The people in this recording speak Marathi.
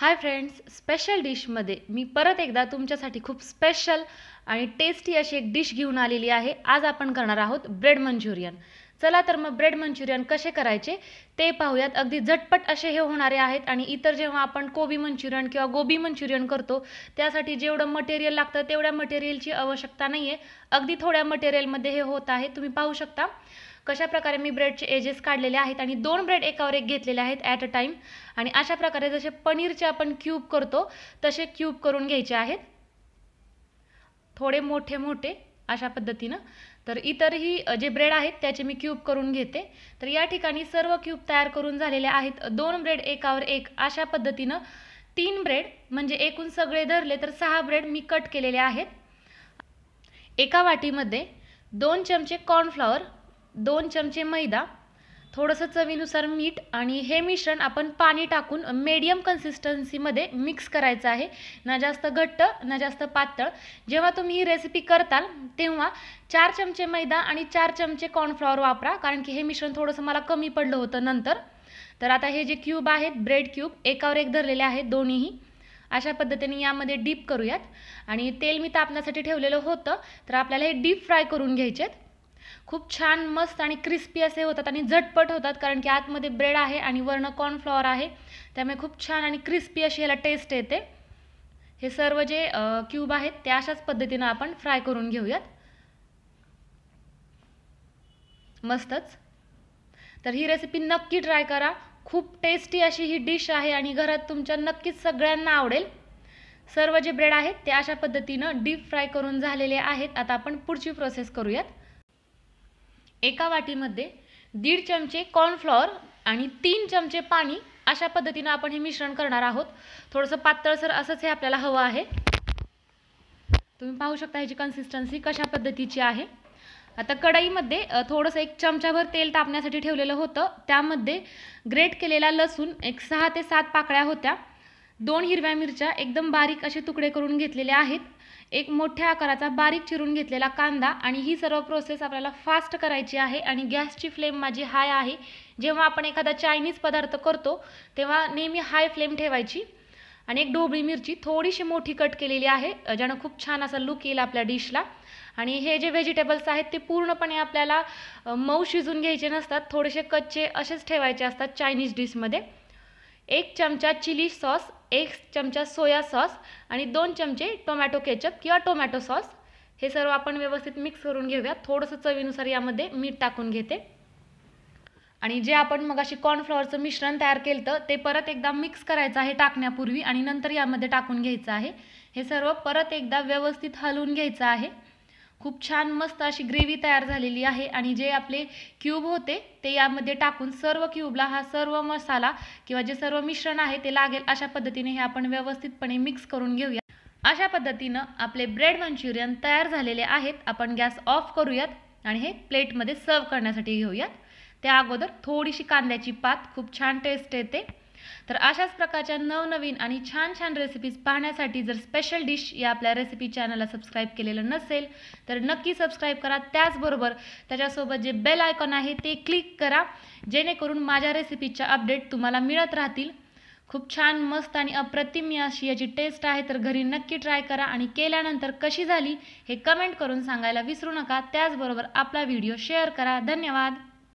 हाय फ्रेंड्स स्पेशल डिशमध्ये मी परत एकदा तुमच्यासाठी खूप स्पेशल आणि टेस्टी अशी एक डिश घेऊन आलेली आहे आज आपण करणार आहोत ब्रेड मंचुरियन चला तर मग ब्रेड मंचुरियन कसे करायचे ते पाहूयात अगदी झटपट असे हे होणारे आहेत आणि इतर जेव्हा आपण कोबी मंचुरियन किंवा गोबी मंचुरियन करतो त्यासाठी जेवढं मटेरियल लागतं तेवढ्या मटेरियलची आवश्यकता नाही आहे अगदी थोड्या मटेरियलमध्ये हे होत आहे तुम्ही पाहू शकता कशा प्रकारे मी ब्रेडचे एजेस काढलेले आहेत आणि दोन ब्रेड एकावर एक घेतलेले आहेत ॲट अ टाईम आणि अशा प्रकारे जसे पनीरचे आपण क्यूब करतो तसे क्यूब करून घ्यायचे आहेत थोडे मोठे मोठे अशा पद्धतीनं तर इतरही जे ब्रेड आहेत त्याचे मी क्यूब करून घेते तर या ठिकाणी सर्व क्यूब तयार करून झालेले आहेत दोन ब्रेड एकावर एक अशा पद्धतीनं तीन ब्रेड म्हणजे एकूण सगळे धरले तर सहा ब्रेड मी कट केलेले आहेत एका वाटीमध्ये दोन चमचे कॉर्नफ्लॉवर दोन चमचे मैदा थोडंसं चवीनुसार मीठ आणि हे मिश्रण आपण पाणी टाकून मीडियम कन्सिस्टन्सीमध्ये मिक्स करायचं आहे ना जास्त घट्ट ना जास्त पातळ जेव्हा तुम्ही ही रेसिपी करताल तेव्हा चार चमचे मैदा आणि चार चमचे कॉर्नफ्लॉवर वापरा कारण की हे मिश्रण थोडंसं मला कमी पडलं होतं नंतर तर आता हे जे क्यूब आहेत ब्रेड क्यूब एकावर एक धरलेले आहेत दोन्हीही अशा पद्धतीने यामध्ये डीप करूयात आणि तेल मी तापण्यासाठी ठेवलेलं होतं तर आपल्याला हे डीप फ्राय करून घ्यायचे आहेत खूप छान मस्त आणि क्रिस्पी असे होतात आणि झटपट होतात कारण की आतमध्ये ब्रेड आहे आणि वर्ण कॉर्नफ्लॉवर आहे त्यामुळे खूप छान आणि क्रिस्पी अशी ह्याला टेस्ट येते हे सर्व जे क्यूब आहेत ते अशाच पद्धतीनं आपण फ्राय करून घेऊयात मस्तच तर ही रेसिपी नक्की ट्राय करा खूप टेस्टी अशी ही डिश आहे आणि घरात तुमच्या नक्कीच सगळ्यांना आवडेल सर्व जे ब्रेड आहेत ते अशा पद्धतीनं डीप फ्राय करून झालेले आहेत आता आपण पुढची प्रोसेस करूयात एका वाटीमध्ये दीड चमचे कॉर्नफ्लॉवर आणि तीन चमचे पाणी अशा पद्धतीनं आपण हे मिश्रण करणार आहोत थोडंसं पातळसर असंच हे आपल्याला हवं आहे तुम्ही पाहू शकता ह्याची कन्सिस्टन्सी कशा पद्धतीची आहे आता कढईमध्ये थोडंसं एक चमचाभर तेल तापण्यासाठी ठेवलेलं होतं त्यामध्ये ग्रेट केलेला लसूण एक सहा ते सात पाकळ्या होत्या दोन हिरव्या मिरच्या एकदम बारीक असे तुकडे करून घेतलेले आहेत एक मोठ्या आकाराचा बारीक चिरून घेतलेला कांदा आणि ही सर्व प्रोसेस आपल्याला फास्ट करायची आहे आणि गॅसची फ्लेम माझी हाय आहे जेव्हा आपण एखादा चायनीज पदार्थ करतो तेव्हा नेहमी हाय फ्लेम ठेवायची आणि एक ढोबळी मिरची थोडीशी मोठी कट केलेली आहे ज्यानं खूप छान असा लुक येईल आपल्या डिशला आणि हे जे व्हेजिटेबल्स आहेत ते पूर्णपणे आपल्याला मऊ शिजून घ्यायचे नसतात थोडेसे कच्चे असेच ठेवायचे असतात चायनीज डिशमध्ये एक चमचा चिली सॉस एक चमचा सोया सॉस आणि दोन चमचे टोमॅटो केचप किंवा टोमॅटो सॉस हे सर्व आपण व्यवस्थित मिक्स करून घेऊया थोडंसं चवीनुसार यामध्ये मीठ टाकून घेते आणि जे आपण मग अशी कॉर्नफ्लॉवरचं मिश्रण तयार केलं तर ते परत एकदा मिक्स करायचं आहे टाकण्यापूर्वी आणि नंतर यामध्ये टाकून घ्यायचं आहे हे सर्व परत एकदा व्यवस्थित हलवून घ्यायचं आहे खूप छान मस्त अशी ग्रेव्ही तयार झालेली आहे आणि जे आपले क्यूब होते ते यामध्ये टाकून सर्व क्यूबला हा सर्व मसाला किंवा जे सर्व मिश्रण आहे ते लागेल अशा पद्धतीने हे आपण व्यवस्थितपणे मिक्स करून घेऊया अशा पद्धतीनं आपले ब्रेड मंच्युरियन तयार झालेले आहेत आपण गॅस ऑफ करूयात आणि हे प्लेटमध्ये सर्व करण्यासाठी घेऊयात त्या अगोदर थोडीशी कांद्याची पात खूप छान टेस्ट येते तर अशाच प्रकारच्या नवनवीन आणि छान छान रेसिपीज पाहण्यासाठी जर स्पेशल डिश या आपल्या रेसिपी चॅनलला सबस्क्राईब केलेलं नसेल तर नक्की सबस्क्राईब करा त्याचबरोबर त्याच्यासोबत जे बेल आयकॉन आहे ते क्लिक करा जेणेकरून माझ्या रेसिपीच्या अपडेट तुम्हाला मिळत राहतील खूप छान मस्त आणि अप्रतिम अशी याची टेस्ट आहे तर घरी नक्की ट्राय करा आणि केल्यानंतर कशी झाली हे कमेंट करून सांगायला विसरू नका त्याचबरोबर आपला व्हिडिओ शेअर करा धन्यवाद